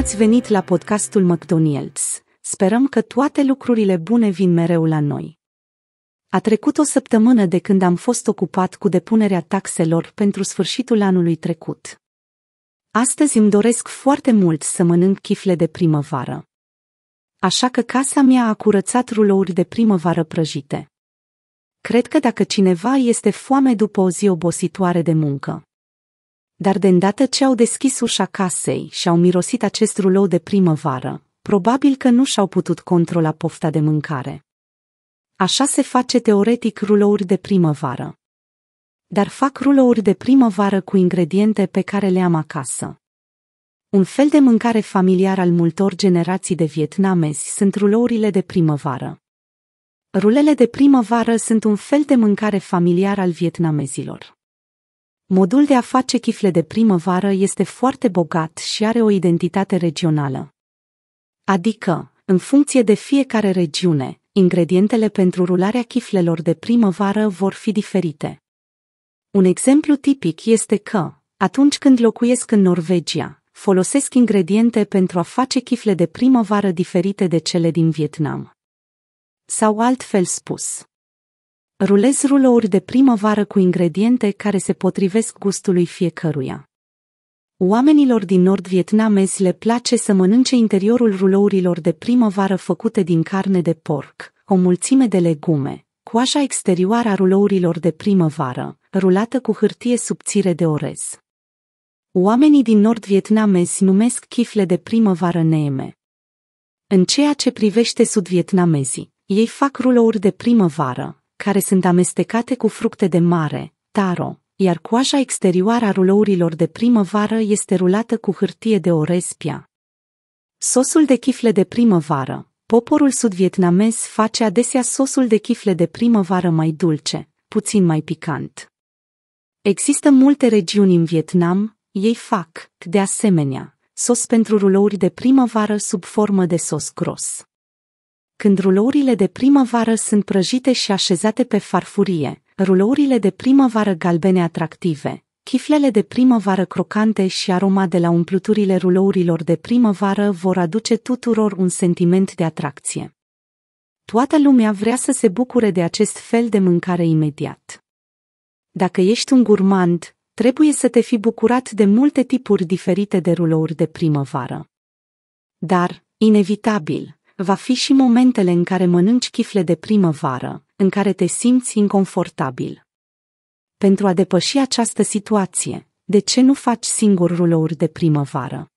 ați venit la podcastul McDonald's. Sperăm că toate lucrurile bune vin mereu la noi. A trecut o săptămână de când am fost ocupat cu depunerea taxelor pentru sfârșitul anului trecut. Astăzi îmi doresc foarte mult să mănânc chifle de primăvară. Așa că casa mea a curățat rulouri de primăvară prăjite. Cred că dacă cineva este foame după o zi obositoare de muncă, dar de îndată ce au deschis ușa casei și au mirosit acest rulou de primăvară, probabil că nu și-au putut controla pofta de mâncare. Așa se face teoretic rulouri de primăvară. Dar fac rulouri de primăvară cu ingrediente pe care le am acasă. Un fel de mâncare familiar al multor generații de vietnamezi sunt rulourile de primăvară. Rulele de primăvară sunt un fel de mâncare familiar al vietnamezilor. Modul de a face chifle de primăvară este foarte bogat și are o identitate regională. Adică, în funcție de fiecare regiune, ingredientele pentru rularea chiflelor de primăvară vor fi diferite. Un exemplu tipic este că, atunci când locuiesc în Norvegia, folosesc ingrediente pentru a face chifle de primăvară diferite de cele din Vietnam. Sau altfel spus, Rulez rulouri de primăvară cu ingrediente care se potrivesc gustului fiecăruia. Oamenilor din nord vietnamez le place să mănânce interiorul rulourilor de primăvară făcute din carne de porc, o mulțime de legume, coaja exterioară a rulourilor de primăvară, rulată cu hârtie subțire de orez. Oamenii din nord vietnamez numesc chifle de primăvară neeme. În ceea ce privește sud-vietnamezii, ei fac rulouri de primăvară, care sunt amestecate cu fructe de mare, taro, iar coaja exterioară a rulourilor de primăvară este rulată cu hârtie de orespia. Sosul de chifle de primăvară Poporul sud-vietnamez face adesea sosul de chifle de primăvară mai dulce, puțin mai picant. Există multe regiuni în Vietnam, ei fac, de asemenea, sos pentru rulouri de primăvară sub formă de sos gros. Când rulourile de primăvară sunt prăjite și așezate pe farfurie, rulourile de primăvară galbene atractive, chiflele de primăvară crocante și aroma de la umpluturile rulourilor de primăvară vor aduce tuturor un sentiment de atracție. Toată lumea vrea să se bucure de acest fel de mâncare imediat. Dacă ești un gurmand, trebuie să te fi bucurat de multe tipuri diferite de rulouri de primăvară. Dar, inevitabil, Va fi și momentele în care mănânci chifle de primăvară, în care te simți inconfortabil. Pentru a depăși această situație, de ce nu faci singur rulouri de primăvară?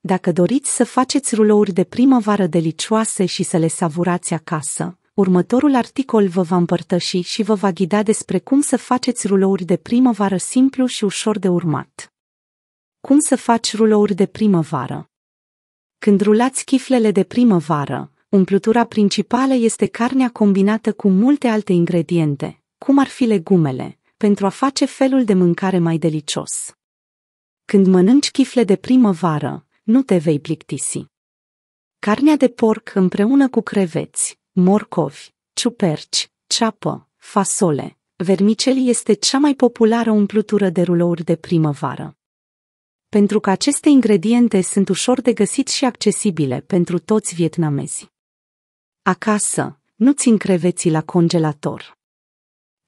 Dacă doriți să faceți rulouri de primăvară delicioase și să le savurați acasă, următorul articol vă va împărtăși și vă va ghida despre cum să faceți rulouri de primăvară simplu și ușor de urmat. Cum să faci rulouri de primăvară? Când rulați chiflele de primăvară, umplutura principală este carnea combinată cu multe alte ingrediente, cum ar fi legumele, pentru a face felul de mâncare mai delicios. Când mănânci chifle de primăvară, nu te vei plictisi. Carnea de porc împreună cu creveți, morcovi, ciuperci, ceapă, fasole, vermicelii este cea mai populară umplutură de rulouri de primăvară pentru că aceste ingrediente sunt ușor de găsit și accesibile pentru toți vietnamezii. Acasă, nu țin creveții la congelator.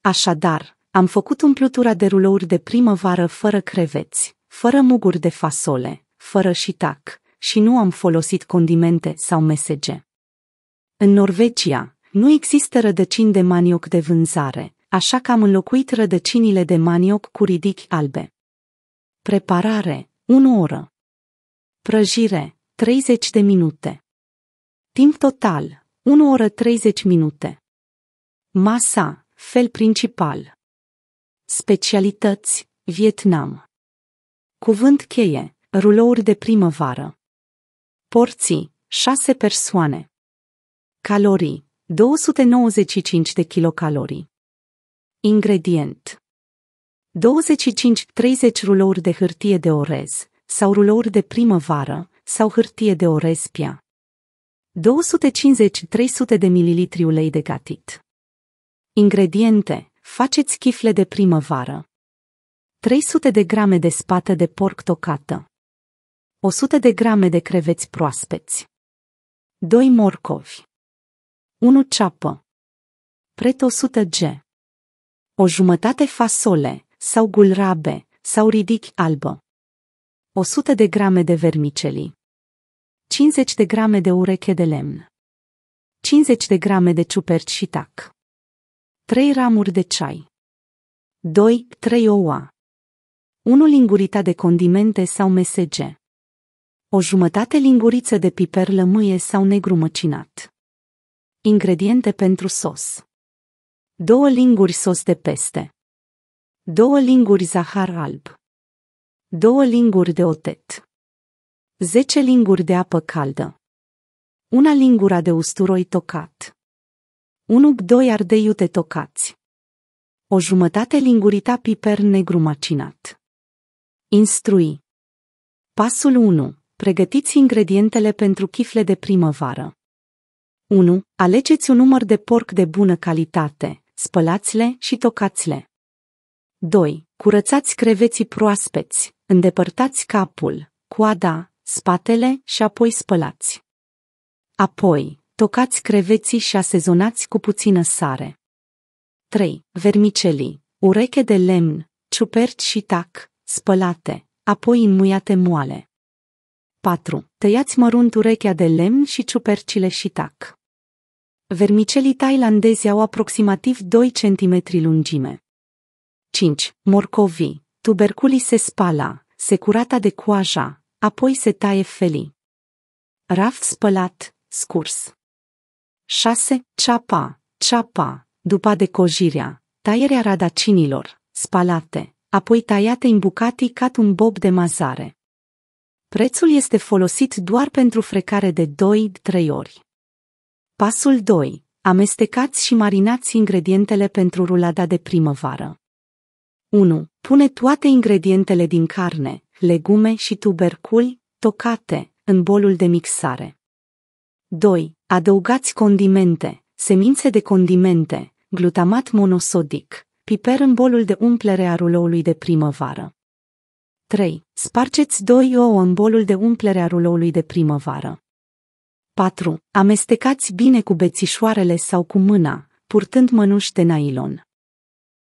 Așadar, am făcut umplutura de rulouri de primăvară fără creveți, fără muguri de fasole, fără șitac și nu am folosit condimente sau mesege. În Norvegia, nu există rădăcini de manioc de vânzare, așa că am înlocuit rădăcinile de manioc cu ridichi albe. Preparare 1 oră. Prăjire, 30 de minute. Timp total, 1 oră 30 minute. Masa, fel principal. Specialități, Vietnam. Cuvânt cheie, rulouri de primăvară. Porții, 6 persoane. Calorii, 295 de kilocalorii. Ingredient 25-30 rulouri de hârtie de orez sau rulouri de primăvară sau hârtie de orez pia. 250-300 de ml ulei de gatit. Ingrediente. Faceți chifle de primăvară. 300 de grame de spată de porc tocată. 100 de grame de creveți proaspeți. 2 morcovi. 1 ceapă. Pret 100 g. O jumătate fasole, sau gulrabe, sau ridichi albă. 100 de grame de vermicelii. 50 de grame de ureche de lemn. 50 de grame de ciuperci și tac. 3 ramuri de ceai. 2-3 oua. 1 lingurita de condimente sau mesege. O jumătate linguriță de piper lămâie sau negru măcinat. Ingrediente pentru sos. 2 linguri sos de peste. 2 linguri zahar alb. 2 linguri de otet. 10 linguri de apă caldă. Una lingura de usturoi tocat. 1 doi ardei iute tocați. O jumătate lingurita piper negru macinat. Instrui. Pasul 1. Pregătiți ingredientele pentru chifle de primăvară. 1. Alegeți un număr de porc de bună calitate, spălați-le și tocați-le. 2. Curățați creveții proaspeți, îndepărtați capul, coada, spatele și apoi spălați. Apoi, tocați creveții și asezonați cu puțină sare. 3. Vermicelii, ureche de lemn, ciuperci și tac, spălate, apoi înmuiate moale. 4. Tăiați mărunt urechea de lemn și ciupercile și tac. Vermicelii tailandezi au aproximativ 2 cm lungime. 5. Morcovii. Tuberculii se spala, se curata de coaja, apoi se taie felii. Raft spălat, scurs. 6. Ceapa. Ceapa, după decojirea, taierea radacinilor, spalate, apoi taiate în bucati ca un bob de mazare. Prețul este folosit doar pentru frecare de 2-3 ori. Pasul 2. Amestecați și marinați ingredientele pentru rulada de primăvară. 1. Pune toate ingredientele din carne, legume și tuberculi, tocate, în bolul de mixare. 2. Adăugați condimente, semințe de condimente, glutamat monosodic, piper în bolul de umplere a ruloului de primăvară. 3. Spargeți 2 ouă în bolul de umplere a ruloului de primăvară. 4. Amestecați bine cu bețișoarele sau cu mâna, purtând mănuși de nailon.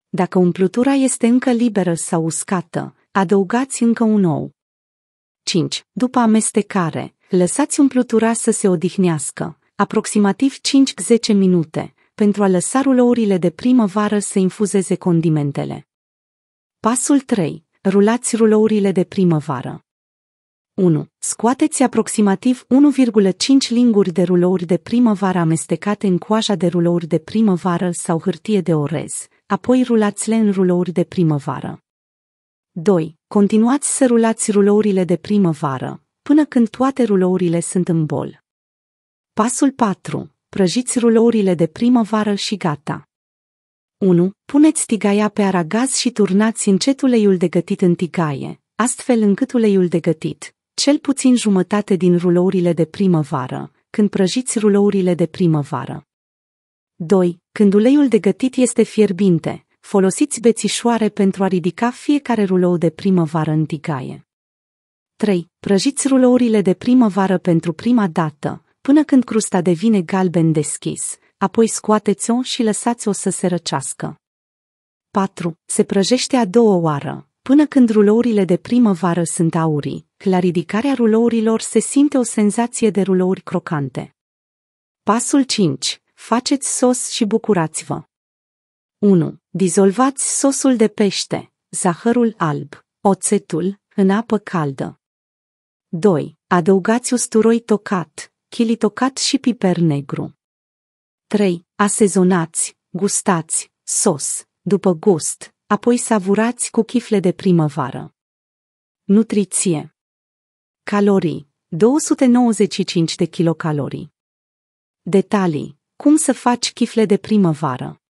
Dacă umplutura este încă liberă sau uscată, adăugați încă un ou. 5. După amestecare, lăsați umplutura să se odihnească, aproximativ 5-10 minute, pentru a lăsa rulourile de primăvară să infuzeze condimentele. Pasul 3. Rulați rulourile de primăvară. 1. Scoateți aproximativ 1,5 linguri de rulouri de primăvară amestecate în coaja de rulouri de primăvară sau hârtie de orez, apoi rulați-le în rulouri de primăvară. 2. Continuați să rulați rulourile de primăvară, până când toate rulourile sunt în bol. Pasul 4. Prăjiți rulourile de primăvară și gata. 1. Puneți tigaia pe aragaz și turnați încet uleiul de gătit în tigaie, astfel încât uleiul de gătit, cel puțin jumătate din rulourile de primăvară, când prăjiți rulourile de primăvară. 2. Când uleiul de gătit este fierbinte, folosiți bețișoare pentru a ridica fiecare rulou de primăvară în tigaie. 3. Prăjiți rulourile de primăvară pentru prima dată, până când crusta devine galben deschis, apoi scoateți-o și lăsați-o să se răcească. 4. Se prăjește a doua oară, până când rulourile de primăvară sunt aurii. La ridicarea rulourilor se simte o senzație de rulouri crocante. Pasul 5 faceți sos și bucurați-vă. 1. Dizolvați sosul de pește, zahărul alb, oțetul, în apă caldă. 2. Adăugați usturoi tocat, chili tocat și piper negru. 3. Asezonați, gustați, sos, după gust, apoi savurați cu chifle de primăvară. Nutriție Calorii 295 de kilocalorii Detalii cum să faci chifle de primăvară?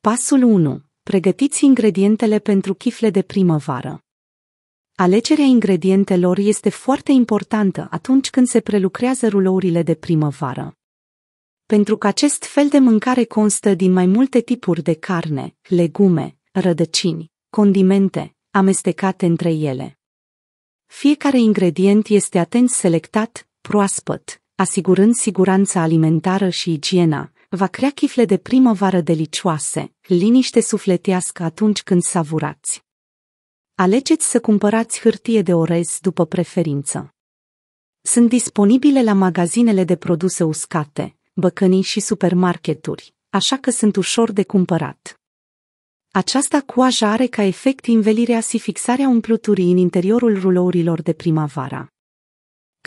Pasul 1. Pregătiți ingredientele pentru chifle de primăvară. Alegerea ingredientelor este foarte importantă atunci când se prelucrează rulourile de primăvară. Pentru că acest fel de mâncare constă din mai multe tipuri de carne, legume, rădăcini, condimente, amestecate între ele. Fiecare ingredient este atent selectat, proaspăt, asigurând siguranța alimentară și igiena, va crea chifle de primăvară delicioase, liniște sufletească atunci când savurați. Alegeți să cumpărați hârtie de orez după preferință. Sunt disponibile la magazinele de produse uscate, băcănii și supermarketuri, așa că sunt ușor de cumpărat. Aceasta coajă are ca efect învelirea și fixarea umpluturii în interiorul rulourilor de primăvară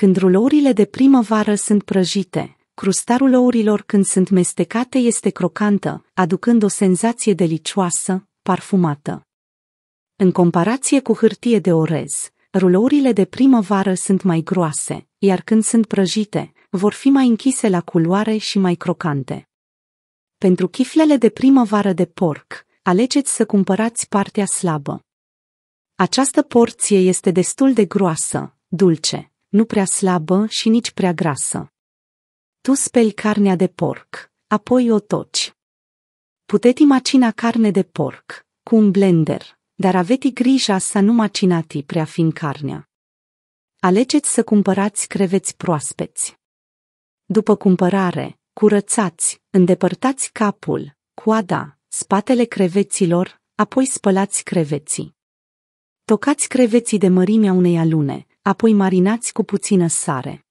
când rulourile de primăvară sunt prăjite, crusta rulourilor când sunt mestecate este crocantă, aducând o senzație delicioasă, parfumată. În comparație cu hârtie de orez, rulourile de primăvară sunt mai groase, iar când sunt prăjite, vor fi mai închise la culoare și mai crocante. Pentru chiflele de primăvară de porc, alegeți să cumpărați partea slabă. Această porție este destul de groasă, dulce, nu prea slabă și nici prea grasă. Tu speli carnea de porc, apoi o toci. Puteți macina carne de porc, cu un blender, dar aveți grija să nu macinati prea fin carnea. Alegeți să cumpărați creveți proaspeți. După cumpărare, curățați, îndepărtați capul, coada, spatele creveților, apoi spălați creveții. Tocați creveții de mărimea unei alune, apoi marinați cu puțină sare.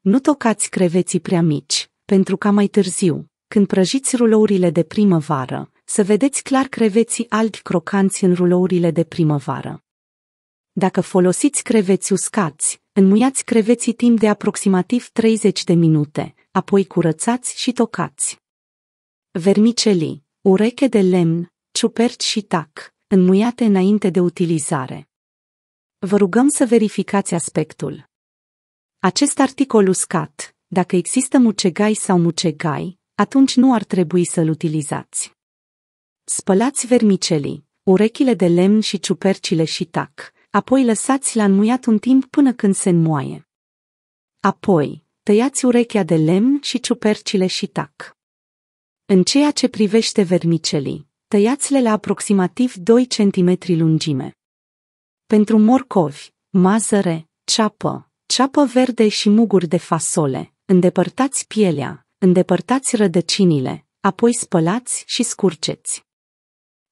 Nu tocați creveții prea mici, pentru ca mai târziu, când prăjiți rulourile de primăvară, să vedeți clar creveții albi crocanți în rulourile de primăvară. Dacă folosiți creveți uscați, înmuiați creveții timp de aproximativ 30 de minute, apoi curățați și tocați. Vermicelii, ureche de lemn, ciuperci și tac, înmuiate înainte de utilizare. Vă rugăm să verificați aspectul. Acest articol uscat, dacă există mucegai sau mucegai, atunci nu ar trebui să-l utilizați. Spălați vermicelii, urechile de lemn și ciupercile și tac, apoi lăsați la înmuiat un timp până când se înmoaie. Apoi, tăiați urechea de lemn și ciupercile și tac. În ceea ce privește vermicelii, tăiați-le la aproximativ 2 cm lungime. Pentru morcovi, mazăre, ceapă, ceapă verde și muguri de fasole, îndepărtați pielea, îndepărtați rădăcinile, apoi spălați și scurgeți.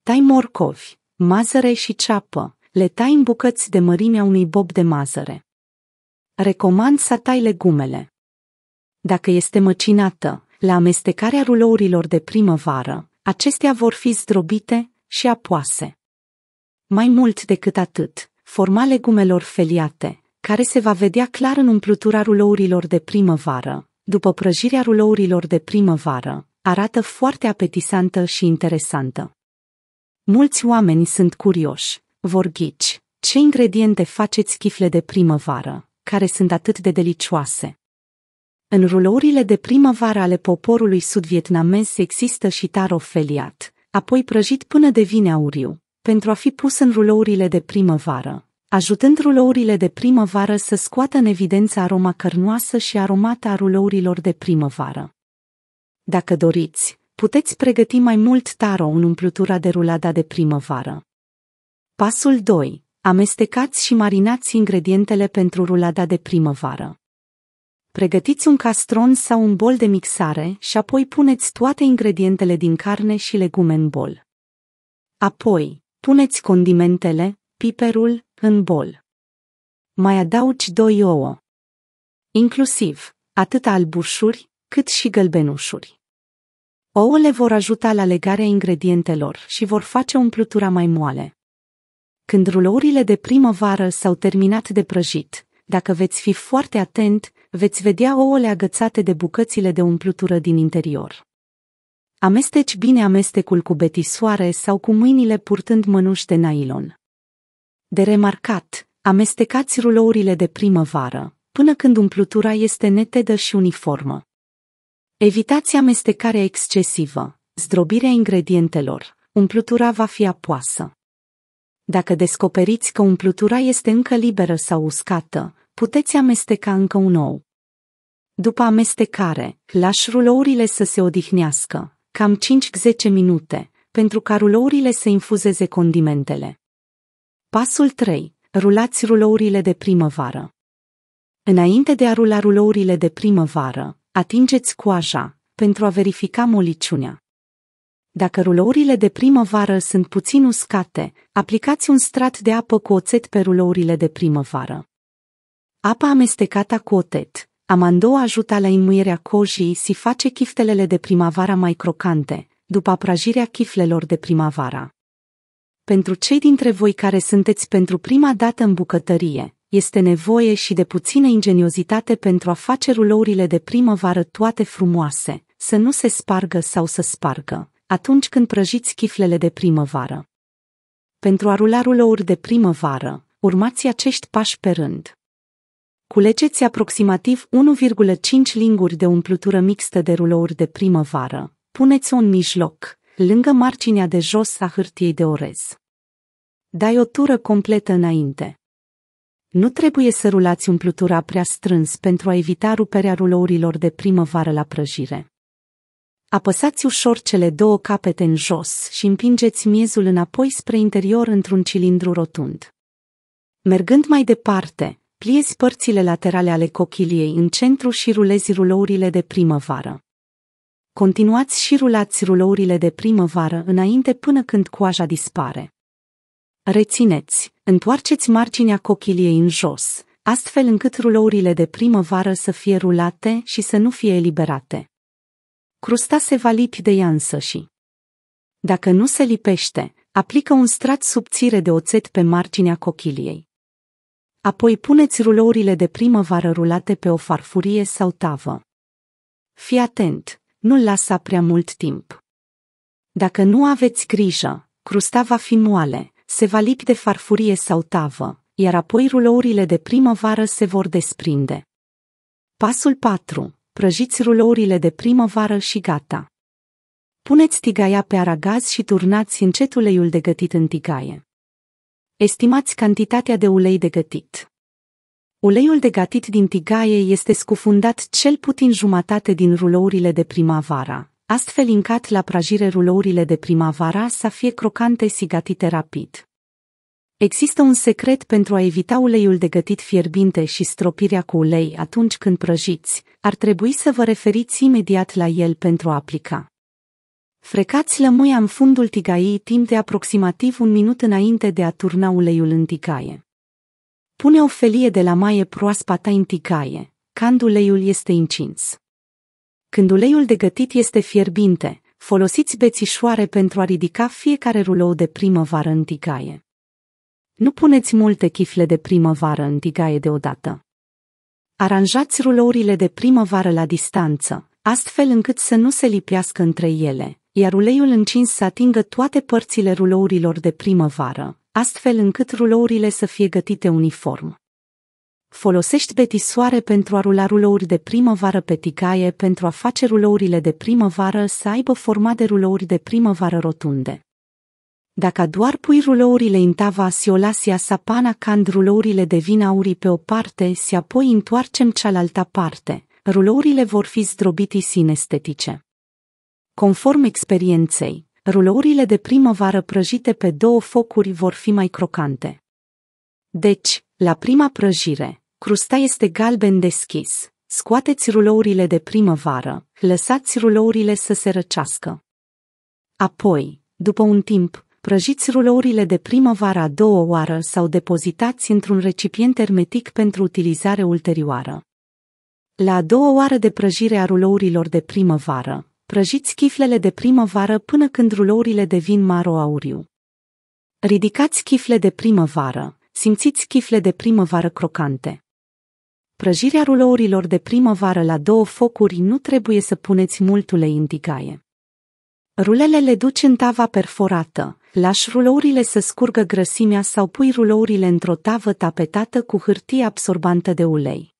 Tai morcovi, mazăre și ceapă, le tai în bucăți de mărimea unui bob de mazăre. Recomand să tai legumele. Dacă este măcinată, la amestecarea rulourilor de primăvară, acestea vor fi zdrobite și apoase. Mai mult decât atât, forma legumelor feliate, care se va vedea clar în umplutura rulourilor de primăvară, după prăjirea rulourilor de primăvară, arată foarte apetisantă și interesantă. Mulți oameni sunt curioși, vor ghici, ce ingrediente faceți chifle de primăvară, care sunt atât de delicioase. În rulourile de primăvară ale poporului sud-vietnamez există și taro feliat, apoi prăjit până devine auriu, pentru a fi pus în rulourile de primăvară, ajutând rulourile de primăvară să scoată în evidență aroma cărnoasă și aromata a rulourilor de primăvară. Dacă doriți, puteți pregăti mai mult taro în umplutura de rulada de primăvară. Pasul 2. Amestecați și marinați ingredientele pentru rulada de primăvară. Pregătiți un castron sau un bol de mixare și apoi puneți toate ingredientele din carne și legume în bol. Apoi, Puneți condimentele, piperul, în bol. Mai adaugi doi ouă. Inclusiv, atât albușuri, cât și gălbenușuri. Ouăle vor ajuta la legarea ingredientelor și vor face umplutura mai moale. Când rulourile de primăvară s-au terminat de prăjit, dacă veți fi foarte atent, veți vedea ouăle agățate de bucățile de umplutură din interior. Amesteci bine amestecul cu betisoare sau cu mâinile purtând mănuși de nailon. De remarcat, amestecați rulourile de primăvară, până când umplutura este netedă și uniformă. Evitați amestecarea excesivă, zdrobirea ingredientelor, umplutura va fi apoasă. Dacă descoperiți că umplutura este încă liberă sau uscată, puteți amesteca încă un ou. După amestecare, lași rulourile să se odihnească, cam 5-10 minute, pentru ca rulourile să infuzeze condimentele. Pasul 3. Rulați rulourile de primăvară. Înainte de a rula rulourile de primăvară, atingeți coaja, pentru a verifica moliciunea. Dacă rulourile de primăvară sunt puțin uscate, aplicați un strat de apă cu oțet pe rulourile de primăvară. Apa amestecată cu oțet Amandou ajută la înmuirea cojii și face chiftelele de primavara mai crocante, după prăjirea chiflelor de primavara. Pentru cei dintre voi care sunteți pentru prima dată în bucătărie, este nevoie și de puțină ingeniozitate pentru a face rulourile de primăvară toate frumoase, să nu se spargă sau să spargă, atunci când prăjiți chiflele de primăvară. Pentru a rula rulouri de primăvară, urmați acești pași pe rând. Culegeți aproximativ 1,5 linguri de umplutură mixtă de rulouri de primăvară. Puneți-o în mijloc, lângă marginea de jos a hârtiei de orez. Dai o tură completă înainte. Nu trebuie să rulați umplutura prea strâns pentru a evita ruperea rulourilor de primăvară la prăjire. Apăsați ușor cele două capete în jos și împingeți miezul înapoi spre interior într-un cilindru rotund. Mergând mai departe, Pliezi părțile laterale ale cochiliei în centru și rulezi rulourile de primăvară. Continuați și rulați rulourile de primăvară înainte până când coaja dispare. Rețineți, întoarceți marginea cochiliei în jos, astfel încât rulourile de primăvară să fie rulate și să nu fie eliberate. Crusta se va lipi de ea însăși. Dacă nu se lipește, aplică un strat subțire de oțet pe marginea cochiliei. Apoi puneți rulourile de primăvară rulate pe o farfurie sau tavă. Fii atent, nu lasa prea mult timp. Dacă nu aveți grijă, crusta va fi moale, se va lipi de farfurie sau tavă, iar apoi rulourile de primăvară se vor desprinde. Pasul 4. Prăjiți rulourile de primăvară și gata. Puneți tigaia pe aragaz și turnați încet uleiul de gătit în tigaie. Estimați cantitatea de ulei de gătit. Uleiul de gătit din tigaie este scufundat cel puțin jumătate din rulourile de primavara, astfel încât la prăjire rulourile de primavara să fie crocante și gătite rapid. Există un secret pentru a evita uleiul de gătit fierbinte și stropirea cu ulei atunci când prăjiți, ar trebui să vă referiți imediat la el pentru a aplica. Frecați lămâia în fundul tigaii timp de aproximativ un minut înainte de a turna uleiul în tigaie. Pune o felie de la maie proaspătă în tigaie, când uleiul este încins. Când uleiul de gătit este fierbinte, folosiți bețișoare pentru a ridica fiecare rulou de primăvară în tigaie. Nu puneți multe chifle de primăvară în tigaie deodată. Aranjați rulourile de primăvară la distanță, astfel încât să nu se lipească între ele, iar uleiul încins să atingă toate părțile rulourilor de primăvară, astfel încât rulourile să fie gătite uniform. Folosești betisoare pentru a rula rulouri de primăvară pe tigaie pentru a face rulourile de primăvară să aibă forma de rulouri de primăvară rotunde. Dacă doar pui rulourile în tava siolasia sapana când rulourile devin aurii pe o parte și apoi întoarcem cealaltă parte, rulourile vor fi zdrobiti sinestetice. Conform experienței, rulourile de primăvară prăjite pe două focuri vor fi mai crocante. Deci, la prima prăjire, crusta este galben deschis. Scoateți rulourile de primăvară, lăsați rulourile să se răcească. Apoi, după un timp, prăjiți rulourile de primăvară a doua oară sau depozitați într-un recipient hermetic pentru utilizare ulterioară. La a doua oară de prăjire a rulourilor de primăvară, Prăjiți chiflele de primăvară până când rulourile devin maro-auriu. Ridicați chifle de primăvară, simțiți chifle de primăvară crocante. Prăjirea rulourilor de primăvară la două focuri nu trebuie să puneți mult ulei în tigaie. Rulele le duci în tava perforată, lași rulourile să scurgă grăsimea sau pui rulourile într-o tavă tapetată cu hârtie absorbantă de ulei.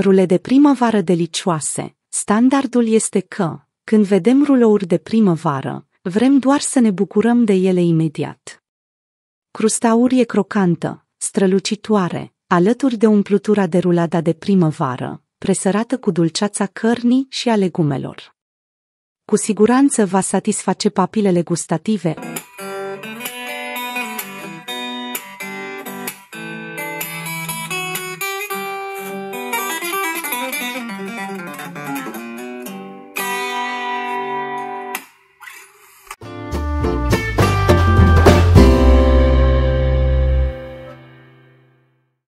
Rule de primăvară delicioase. Standardul este că, când vedem rulouri de primăvară, vrem doar să ne bucurăm de ele imediat. Crustaur e crocantă, strălucitoare, alături de umplutura de rulada de primăvară, presărată cu dulceața cărnii și a legumelor. Cu siguranță va satisface papilele gustative.